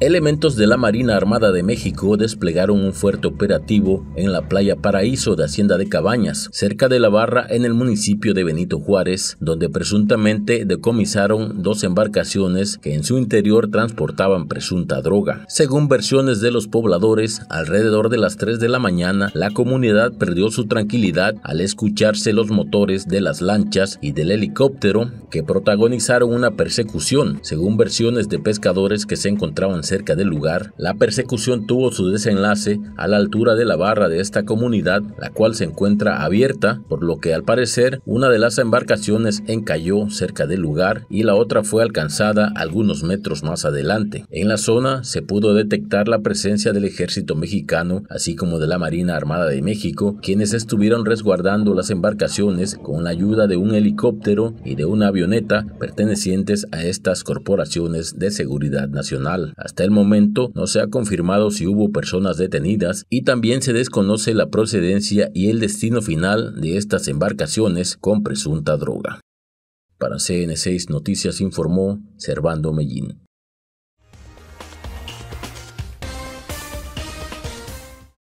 Elementos de la Marina Armada de México desplegaron un fuerte operativo en la playa Paraíso de Hacienda de Cabañas, cerca de La Barra en el municipio de Benito Juárez, donde presuntamente decomisaron dos embarcaciones que en su interior transportaban presunta droga. Según versiones de los pobladores, alrededor de las 3 de la mañana, la comunidad perdió su tranquilidad al escucharse los motores de las lanchas y del helicóptero que protagonizaron una persecución, según versiones de pescadores que se encontraban cerca del lugar, la persecución tuvo su desenlace a la altura de la barra de esta comunidad, la cual se encuentra abierta, por lo que al parecer una de las embarcaciones encalló cerca del lugar y la otra fue alcanzada algunos metros más adelante. En la zona se pudo detectar la presencia del ejército mexicano, así como de la Marina Armada de México, quienes estuvieron resguardando las embarcaciones con la ayuda de un helicóptero y de una avioneta pertenecientes a estas corporaciones de seguridad nacional el momento no se ha confirmado si hubo personas detenidas y también se desconoce la procedencia y el destino final de estas embarcaciones con presunta droga. Para CN6 Noticias informó Servando Mellín.